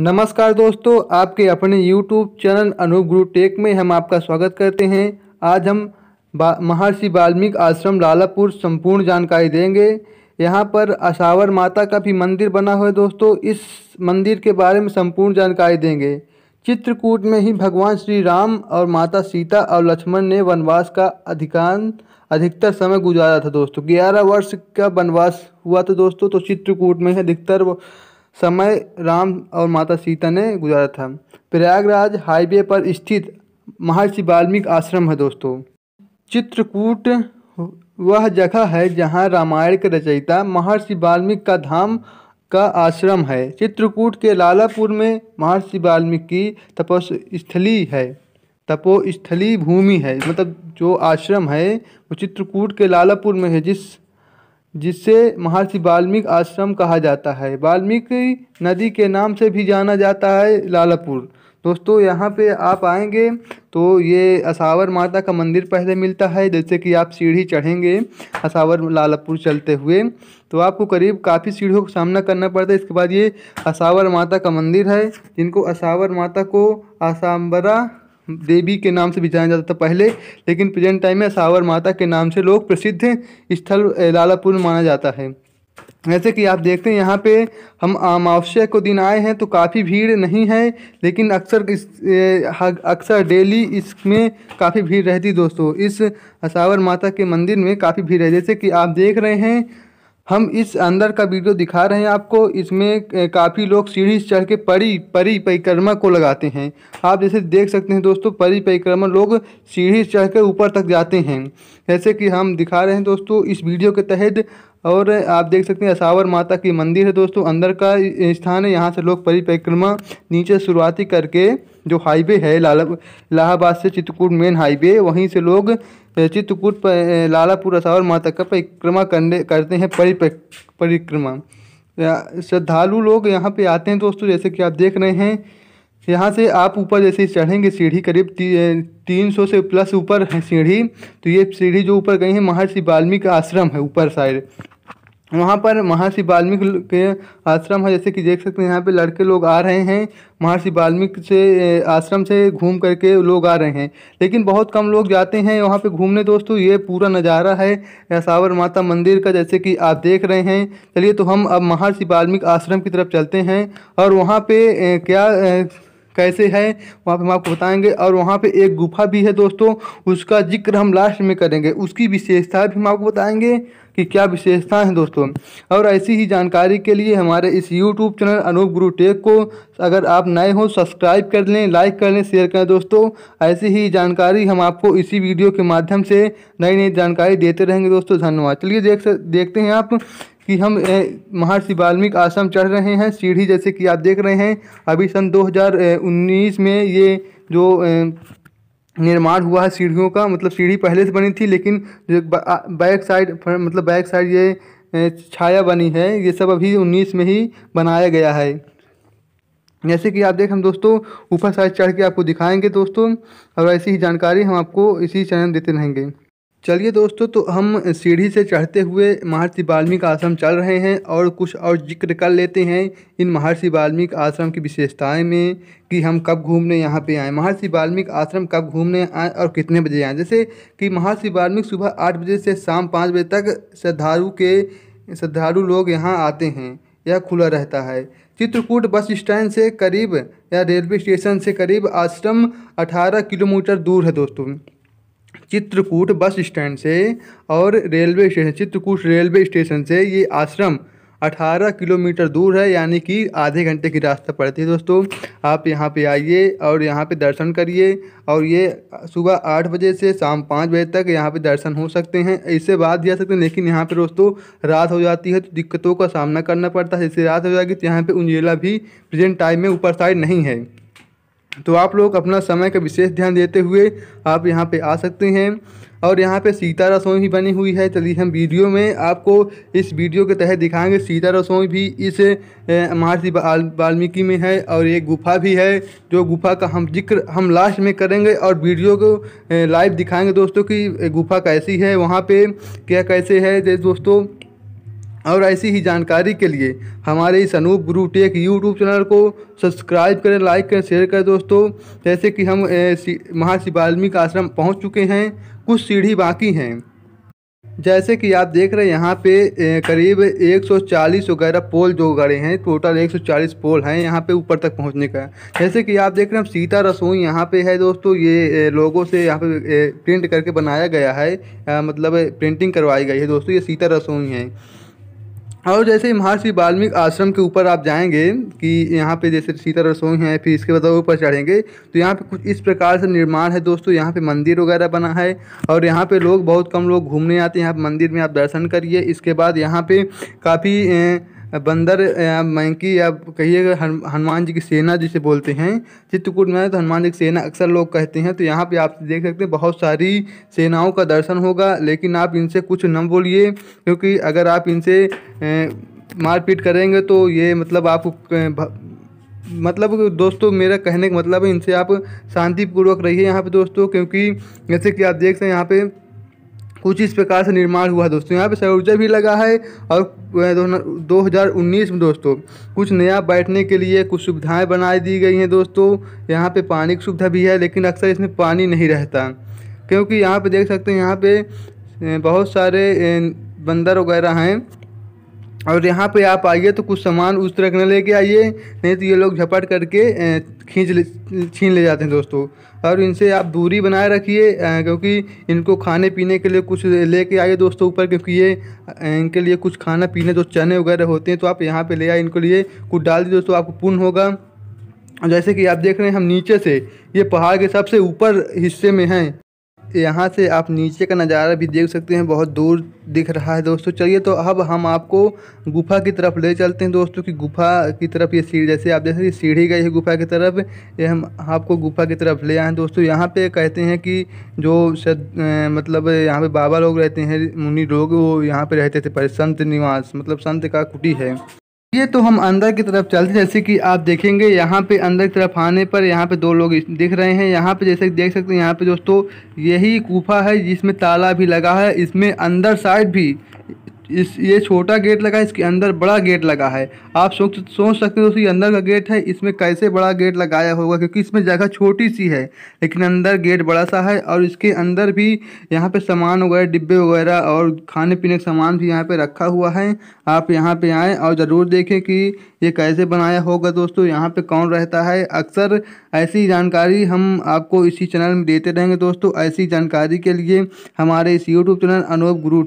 नमस्कार दोस्तों आपके अपने YouTube channel Anoop Guru take में हम आपका स्वागत करते हैं आज हम बा, महर्षि वाल्मीकि आश्रम लालापुर संपूर्ण जानकारी देंगे यहाँ पर असावर माता का भी मंदिर बना हुआ है दोस्तों इस मंदिर के बारे में संपूर्ण जानकारी देंगे चित्रकूट में ही भगवान श्री राम और माता सीता और लक्ष्मण ने वनवास का अधिकांश अधिकतर समय गुजारा था दोस्तों ग्यारह वर्ष का वनवास हुआ था दोस्तों तो चित्रकूट में अधिकतर समय राम और माता सीता ने गुजारा था प्रयागराज हाईवे पर स्थित महर्षि वाल्मीकि आश्रम है दोस्तों चित्रकूट वह जगह है जहाँ रामायण के रचयिता महर्षि वाल्मीकि का धाम का आश्रम है चित्रकूट के लालापुर में महर्षि वाल्मीकि की तपोस्थली है तपोस्थली भूमि है मतलब जो आश्रम है वो चित्रकूट के लालापुर में है जिस जिसे महर्षि वाल्मीकि आश्रम कहा जाता है वाल्मीकि नदी के नाम से भी जाना जाता है लालापुर दोस्तों यहाँ पे आप आएंगे तो ये असावर माता का मंदिर पहले मिलता है जैसे कि आप सीढ़ी चढ़ेंगे असावर लालापुर चलते हुए तो आपको करीब काफ़ी सीढ़ियों का सामना करना पड़ता है इसके बाद ये असावर माता का मंदिर है जिनको असावर माता को असाम्बरा देवी के नाम से भी जाना जाता था पहले लेकिन प्रेजेंट टाइम में सावर माता के नाम से लोग प्रसिद्ध स्थल लालापुर माना जाता है जैसे कि आप देखते हैं यहाँ पे हम अमावस्या को दिन आए हैं तो काफ़ी भीड़ नहीं है लेकिन अक्सर इस अक्सर डेली इसमें काफ़ी भीड़ रहती दोस्तों इस सावर माता के मंदिर में काफ़ी भीड़ है जैसे कि आप देख रहे हैं हम इस अंदर का वीडियो दिखा रहे हैं आपको इसमें काफ़ी लोग सीढ़ी चढ़ के परी परी परिक्रमा को लगाते हैं आप जैसे देख सकते हैं दोस्तों परी परिक्रमा लोग सीढ़ी चढ़ के ऊपर तक जाते हैं जैसे कि हम दिखा रहे हैं दोस्तों इस वीडियो के तहत और आप देख सकते हैं असावर माता की मंदिर है दोस्तों अंदर का स्थान है यहाँ से लोग परी परिक्रमा नीचे शुरुआती करके जो हाईवे है लाल इलाहाबाद से चित्रकूट मेन हाईवे वहीं से लोग चित्रकूट पर लालापुर और माता का परिक्रमा करने करते हैं परिपक परिक्रमा श्रद्धालु लोग यहाँ पे आते हैं दोस्तों जैसे कि आप देख रहे हैं यहाँ से आप ऊपर जैसे चढ़ेंगे सीढ़ी करीब ती, तीन सौ से प्लस ऊपर है सीढ़ी तो ये सीढ़ी जो ऊपर गई है महर्षि वाल्मीकि आश्रम है ऊपर साइड वहाँ पर महर्षि वाल्मीकि के आश्रम है जैसे कि देख सकते हैं यहाँ पे लड़के लोग आ रहे हैं महर्षि वाल्मीकि से आश्रम से घूम करके लोग आ रहे हैं लेकिन बहुत कम लोग जाते हैं वहाँ पे घूमने दोस्तों ये पूरा नज़ारा है सावर माता मंदिर का जैसे कि आप देख रहे हैं चलिए तो हम अब महर्षि वाल्मीकि आश्रम की तरफ चलते हैं और वहाँ पर क्या कैसे है वहाँ पे हम आपको बताएंगे और वहाँ पे एक गुफा भी है दोस्तों उसका जिक्र हम लास्ट में करेंगे उसकी विशेषता भी हम आपको बताएंगे कि क्या विशेषता है दोस्तों और ऐसी ही जानकारी के लिए हमारे इस YouTube channel Anoop Guru take को अगर आप नए हो सब्सक्राइब कर लें लाइक कर लें शेयर करें दोस्तों ऐसी ही जानकारी हम आपको इसी वीडियो के माध्यम से नई नई जानकारी देते रहेंगे दोस्तों धन्यवाद चलिए देख देखते हैं आप कि हम महर्षि वाल्मीकि आश्रम चढ़ रहे हैं सीढ़ी जैसे कि आप देख रहे हैं अभी सन 2019 में ये जो निर्माण हुआ है सीढ़ियों का मतलब सीढ़ी पहले से बनी थी लेकिन जो बैक साइड मतलब बैक साइड ये छाया बनी है ये सब अभी उन्नीस में ही बनाया गया है जैसे कि आप देख हम दोस्तों ऊपर साइड चढ़ के आपको दिखाएंगे दोस्तों और ऐसी ही जानकारी हम आपको इसी चैनल देते रहेंगे चलिए दोस्तों तो हम सीढ़ी से चढ़ते हुए महर्षि वाल्मीकि आश्रम चल रहे हैं और कुछ और जिक्र कर लेते हैं इन महर्षि वाल्मीकि आश्रम की विशेषताएं में कि हम कब घूमने यहाँ पे आए महर्षि वाल्मीकि आश्रम कब घूमने आए और कितने बजे आए जैसे कि महर्षि वाल्मीकि सुबह आठ बजे से शाम पाँच बजे तक श्रद्धालु के श्रद्धालु लोग यहाँ आते हैं यह खुला रहता है चित्रकूट बस स्टैंड से करीब या रेलवे स्टेशन से करीब आश्रम अठारह किलोमीटर दूर है दोस्तों चित्रकूट बस स्टैंड से और railway station Chitrakoot railway station से ये आश्रम 18 किलोमीटर दूर है यानी कि आधे घंटे की रास्ता पड़ती है दोस्तों आप यहाँ पे आइए और यहाँ पे दर्शन करिए और ये सुबह आठ बजे से शाम पाँच बजे तक यहाँ पे दर्शन हो सकते हैं इससे बाद जा सकते हैं लेकिन यहाँ पे दोस्तों रात हो जाती है तो दिक्कतों का सामना करना पड़ता है जैसे रात हो जाएगी तो यहाँ पर उंजेला भी प्रेजेंट टाइम में ऊपर साइड नहीं है तो आप लोग अपना समय का विशेष ध्यान देते हुए आप यहाँ पे आ सकते हैं और यहाँ पे सीता रसोई भी बनी हुई है चलिए हम वीडियो में आपको इस वीडियो के तहत दिखाएंगे सीता रसोई भी इस महर्षि वाल्मीकि में है और एक गुफा भी है जो गुफा का हम जिक्र हम लास्ट में करेंगे और वीडियो को लाइव दिखाएंगे दोस्तों कि गुफा कैसी है वहाँ पे क्या कैसे है दोस्तों और ऐसी ही जानकारी के लिए हमारे इस Anoop Guru tech YouTube channel को सब्सक्राइब करें लाइक करें शेयर करें दोस्तों जैसे कि हम महाशिवाल्मिक आश्रम पहुंच चुके हैं कुछ सीढ़ी बाकी हैं जैसे कि आप देख रहे हैं यहाँ पे करीब 140 वगैरह पोल जो गड़े हैं टोटल 140 पोल हैं यहाँ पे ऊपर तक पहुँचने का जैसे कि आप देख रहे हैं सीता रसोई यहाँ पे है दोस्तों ये लोगों से यहाँ पे प्रिंट करके बनाया गया है मतलब प्रिंटिंग करवाई गई है दोस्तों ये सीता रसोई है और जैसे महर्षि वाल्मीकि आश्रम के ऊपर आप जाएंगे कि यहाँ पे जैसे सीता रसोई है फिर इसके बाद ऊपर चढ़ेंगे तो यहाँ पे कुछ इस प्रकार से निर्माण है दोस्तों यहाँ पे मंदिर वगैरह बना है और यहाँ पे लोग बहुत कम लोग घूमने आते हैं यहाँ मंदिर में आप दर्शन करिए इसके बाद यहाँ पे काफ़ी बंदर या मैंकी या कहिएगा हनुमान जी की सेना जिसे बोलते हैं चित्रकूट में तो हनुमान जी की सेना अक्सर लोग कहते हैं तो यहाँ पे आप देख सकते हैं बहुत सारी सेनाओं का दर्शन होगा लेकिन आप इनसे कुछ न बोलिए क्योंकि अगर आप इनसे मारपीट करेंगे तो ये मतलब आप मतलब दोस्तों मेरा कहने का मतलब है इनसे आप शांतिपूर्वक रहिए यहाँ पे दोस्तों क्योंकि जैसे कि आप देख सकते हैं यहाँ पे कुछ इस प्रकार से निर्माण हुआ दोस्तों यहाँ पे सौर ऊर्जा भी लगा है और दो हज़ार उन्नीस में दोस्तों कुछ नया बैठने के लिए कुछ सुविधाएं बनाई दी गई हैं दोस्तों यहाँ पे पानी की सुविधा भी है लेकिन अक्सर इसमें पानी नहीं रहता क्योंकि यहाँ पे देख सकते हैं यहाँ पे बहुत सारे बंदर वगैरह हैं और यहाँ पे आप आइए तो कुछ सामान उस तरह न लेके आइए नहीं तो ये लोग झपट करके खींच ले छीन ले जाते हैं दोस्तों और इनसे आप दूरी बनाए रखिए क्योंकि इनको खाने पीने के लिए कुछ लेके आइए दोस्तों ऊपर क्योंकि ये इनके लिए कुछ खाना पीने जो चने वगैरह होते हैं तो आप यहाँ पे ले आए इनके लिए कुछ डाल दीजिए दोस्तों आपको पुन होगा जैसे कि आप देख रहे हैं हम नीचे से ये पहाड़ के सबसे ऊपर हिस्से में हैं यहाँ से आप नीचे का नज़ारा भी देख सकते हैं बहुत दूर दिख रहा है दोस्तों चलिए तो अब हम आपको गुफा की तरफ ले चलते हैं दोस्तों कि गुफा की तरफ ये सीढ़ी जैसे आप जैसे सीढ़ी गई है गुफा की तरफ ये हम आपको गुफा की तरफ ले आए हैं दोस्तों यहाँ पे कहते हैं कि जो शद ए, मतलब यहाँ पे बाबा लोग रहते हैं मुनि लोग वो यहाँ पे रहते थे पर संत निवास मतलब संत का कुटी है ये तो हम अंदर की तरफ चलते जैसे कि आप देखेंगे यहाँ पे अंदर की तरफ आने पर यहाँ पे दो लोग दिख रहे हैं यहाँ पे जैसे देख सकते हैं यहाँ पे दोस्तों यही गुफा है जिसमें ताला भी लगा है इसमें अंदर साइड भी इस ये छोटा गेट लगा है इसके अंदर बड़ा गेट लगा है आप सोच सोच सकते हो कि अंदर का गेट है इसमें कैसे बड़ा गेट लगाया होगा क्योंकि इसमें जगह छोटी सी है लेकिन अंदर गेट बड़ा सा है और इसके अंदर भी यहाँ पे सामान वगैरह डिब्बे वगैरह और खाने पीने का सामान भी यहाँ पे रखा हुआ है आप यहाँ पर आएँ और ज़रूर देखें कि ये कैसे बनाया होगा दोस्तों यहाँ पर कौन रहता है अक्सर ऐसी जानकारी हम आपको इसी चैनल में देते रहेंगे दोस्तों ऐसी जानकारी के लिए हमारे इस यूट्यूब चैनल अनूप गुरु